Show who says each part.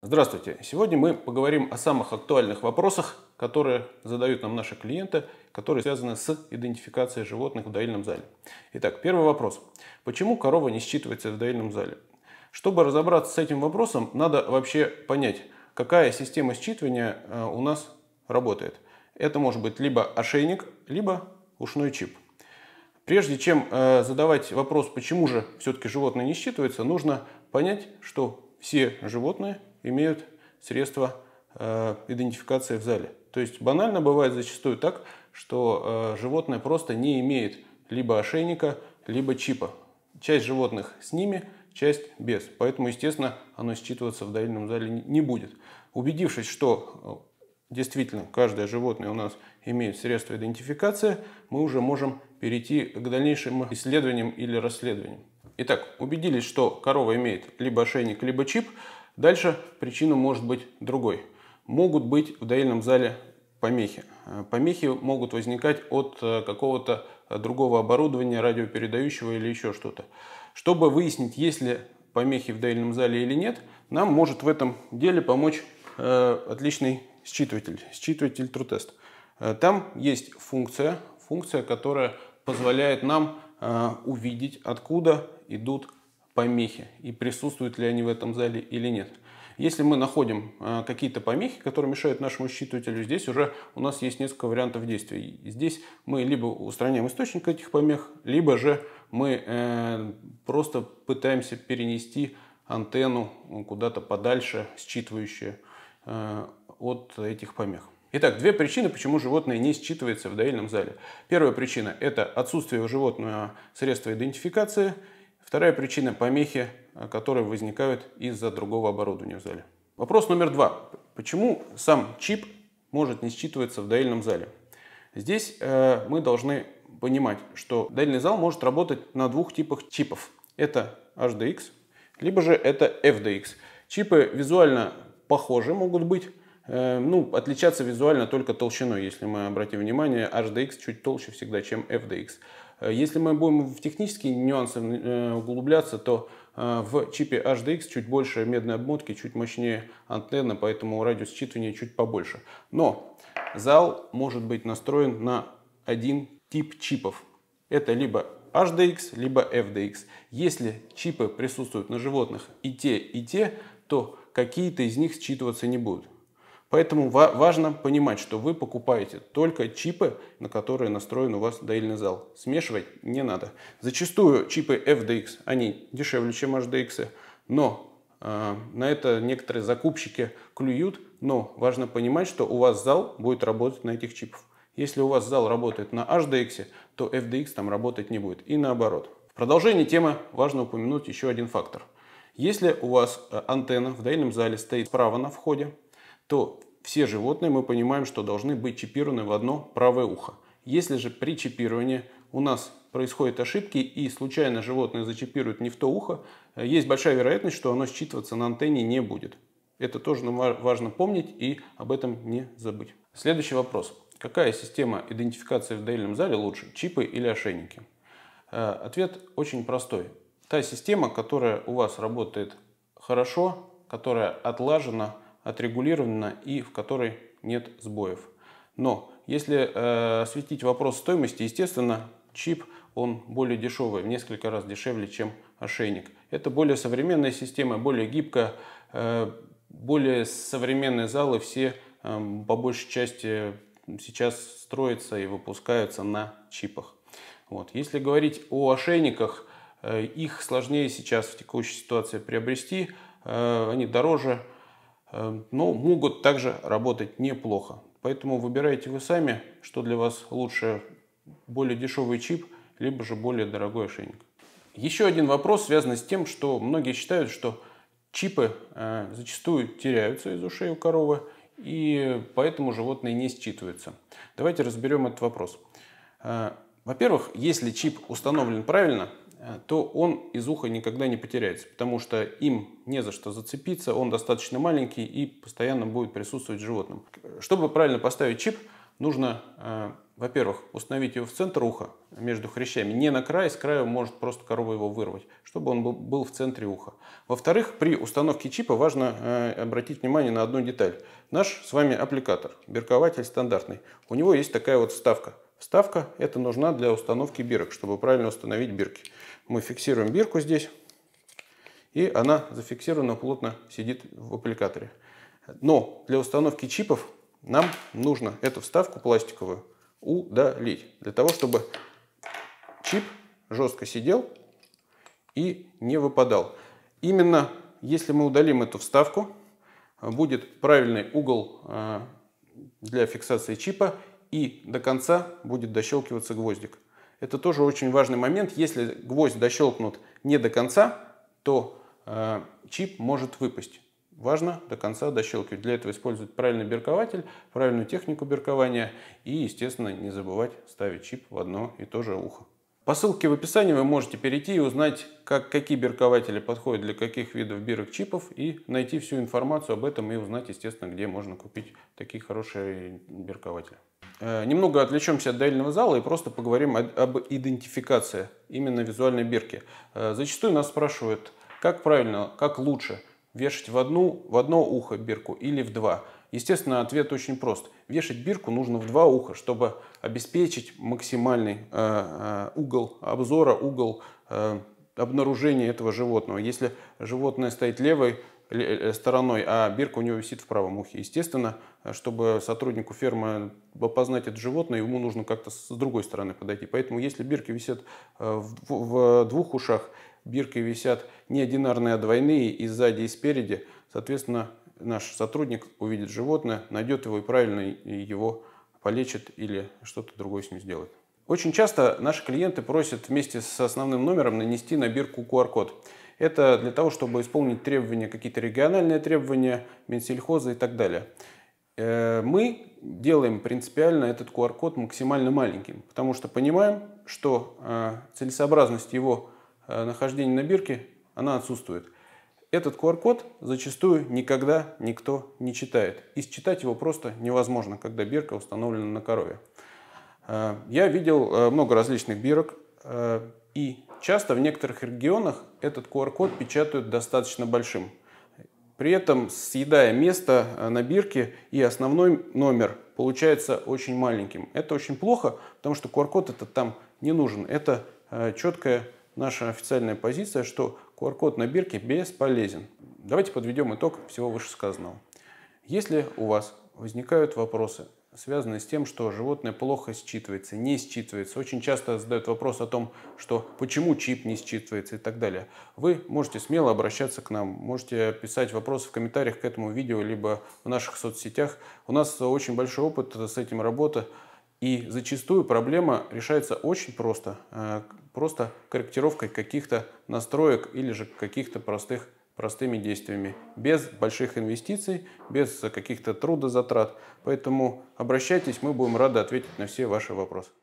Speaker 1: Здравствуйте! Сегодня мы поговорим о самых актуальных вопросах, которые задают нам наши клиенты, которые связаны с идентификацией животных в доильном зале. Итак, первый вопрос. Почему корова не считывается в доильном зале? Чтобы разобраться с этим вопросом, надо вообще понять, какая система считывания э, у нас работает. Это может быть либо ошейник, либо ушной чип. Прежде чем э, задавать вопрос, почему же все-таки животное не считывается, нужно понять, что все животные имеют средства э, идентификации в зале. То есть банально бывает зачастую так, что э, животное просто не имеет либо ошейника, либо чипа. Часть животных с ними, часть без. Поэтому, естественно, оно считываться в дальнем зале не будет. Убедившись, что э, действительно каждое животное у нас имеет средства идентификации, мы уже можем перейти к дальнейшим исследованиям или расследованиям. Итак, убедились, что корова имеет либо ошейник, либо чип – Дальше причина может быть другой. Могут быть в доильном зале помехи. Э, помехи могут возникать от э, какого-то э, другого оборудования, радиопередающего или еще что-то. Чтобы выяснить, есть ли помехи в доильном зале или нет, нам может в этом деле помочь э, отличный считыватель, считыватель TrueTest. там есть функция, функция, которая позволяет нам э, увидеть, откуда идут помехи и присутствуют ли они в этом зале или нет. Если мы находим э, какие-то помехи, которые мешают нашему считывателю, здесь уже у нас есть несколько вариантов действий. Здесь мы либо устраняем источник этих помех, либо же мы э, просто пытаемся перенести антенну куда-то подальше, считывающую э, от этих помех. Итак, две причины, почему животное не считывается в доильном зале. Первая причина – это отсутствие у животного средства идентификации – Вторая причина – помехи, э, которые возникают из-за другого оборудования в зале. Вопрос номер два. Почему сам чип может не считываться в доильном зале? Здесь э, мы должны понимать, что доильный зал может работать на двух типах чипов. Это HDX, либо же это FDX. Чипы визуально похожи могут быть, э, ну, отличаться визуально только толщиной, если мы обратим внимание, HDX чуть толще всегда, чем FDX. Э, если мы будем в технические нюансы э, углубляться, то э, в чипе HDX чуть больше медной обмотки, чуть мощнее антенна, поэтому радиус считывания чуть побольше. Но зал может быть настроен на один тип чипов. Это либо HDX, либо FDX. Если чипы присутствуют на животных и те, и те, то какие-то из них считываться не будут. Поэтому важно понимать, что вы покупаете только чипы, на которые настроен у вас доильный зал. Смешивать не надо. Зачастую чипы FDX, они дешевле, чем HDX, но э, на это некоторые закупщики клюют, но важно понимать, что у вас зал будет работать на этих чипах. Если у вас зал работает на HDX, то FDX там работать не будет. И наоборот. В продолжении темы важно упомянуть еще один фактор. Если у вас а, антенна в дальнем зале стоит справа на входе, то все животные, мы понимаем, что должны быть чипированы в одно правое ухо. Если же при чипировании у нас происходят ошибки и случайно животное зачипирует не в то ухо, э, есть большая вероятность, что оно считываться на антенне не будет. Это тоже важно помнить и об этом не забыть. Следующий вопрос. Какая система идентификации в доильном зале лучше, чипы или ошейники? Э, ответ очень простой. Та система, которая у вас работает хорошо, которая отлажена, отрегулирована и в которой нет сбоев. Но если э, осветить вопрос стоимости, естественно, чип он более дешевый, в несколько раз дешевле, чем ошейник. Это более современная система, более гибкая, э, более современные залы все э, по большей части сейчас строятся и выпускаются на чипах. Вот. Если говорить о ошейниках, э, их сложнее сейчас в текущей ситуации приобрести, э, они дороже, Эм, но могут также работать неплохо. Поэтому выбирайте вы сами, что для вас лучше, более дешевый чип, либо же более дорогой ошейник. Еще один вопрос связан с тем, что многие считают, что чипы э, зачастую теряются из ушей у коровы, и поэтому животные не считываются. Давайте разберем этот вопрос. Э, во-первых, если чип установлен правильно, Э, то он из уха никогда не потеряется, потому что им не за что зацепиться, он достаточно маленький и постоянно будет присутствовать животным. Чтобы правильно поставить чип, нужно, э, во-первых, установить его в центр уха между хрящами, не на край, с края может просто корова его вырвать, чтобы он был в центре уха. Во-вторых, при установке чипа важно э, обратить внимание на одну деталь. Наш с вами аппликатор, беркователь стандартный, у него есть такая вот вставка – Вставка это нужна для установки бирок, чтобы правильно установить бирки. Мы фиксируем бирку здесь, и она зафиксирована плотно сидит в аппликаторе. Но для установки чипов нам нужно эту вставку пластиковую удалить, для того, чтобы чип жестко сидел и не выпадал. Именно если мы удалим эту вставку, будет правильный угол э, для фиксации чипа и до конца будет дощелкиваться гвоздик. Это тоже очень важный момент. Если гвоздь дощелкнут не до конца, то э, чип может выпасть. Важно до конца дощелкивать. Для этого использовать правильный биркователь, правильную технику биркования и, естественно, не забывать ставить чип в одно и то же ухо. По ссылке в описании вы можете перейти и узнать, как, какие биркователи подходят для каких видов бирок чипов и найти всю информацию об этом и узнать, естественно, где можно купить такие хорошие биркователи. Э, немного отвлечемся от дальнего зала и просто поговорим об идентификации именно визуальной бирки. Э, зачастую нас спрашивают, как правильно, как лучше вешать в, одну, в одно ухо бирку или в два – Естественно, ответ очень прост. Вешать бирку нужно в два уха, чтобы обеспечить максимальный э, э угол обзора, угол э, обнаружения этого животного. Если животное стоит левой э, стороной, а бирка у него висит в правом ухе. Естественно, чтобы сотруднику фермы опознать это животное, ему нужно как-то с другой стороны подойти. Поэтому если бирки висят э, в, в двух ушах, бирки висят не одинарные, а двойные и сзади, и спереди, соответственно, наш сотрудник увидит животное, найдет его и правильно его полечит или что-то другое с ним сделает. Очень часто наши клиенты просят вместе с основным номером нанести на бирку QR-код. Это для того, чтобы исполнить требования, какие-то региональные требования, Минсельхоза и так далее. Э, мы делаем принципиально этот QR-код максимально маленьким, потому что понимаем, что э, целесообразность его э, нахождения на бирке, она отсутствует – этот QR-код зачастую никогда никто не читает. И считать его просто невозможно, когда бирка установлена на корове. Э, я видел э, много различных бирок, э, и часто в некоторых регионах этот QR-код печатают достаточно большим. При этом съедая место на бирке и основной номер получается очень маленьким. Это очень плохо, потому что QR-код этот там не нужен. Это четкая наша официальная позиция, что QR-код на бирке бесполезен. Давайте подведем итог всего вышесказанного. Если у вас возникают вопросы, связанные с тем, что животное плохо считывается, не считывается, очень часто задают вопрос о том, что почему чип не считывается и так далее, вы можете смело обращаться к нам, можете писать вопросы в комментариях к этому видео, либо в наших соцсетях. У нас очень большой опыт с этим работы, и зачастую проблема решается очень просто э, просто корректировкой каких-то настроек или же каких-то простых простыми действиями, без больших инвестиций, без каких-то трудозатрат. Поэтому обращайтесь, мы будем рады ответить на все ваши вопросы.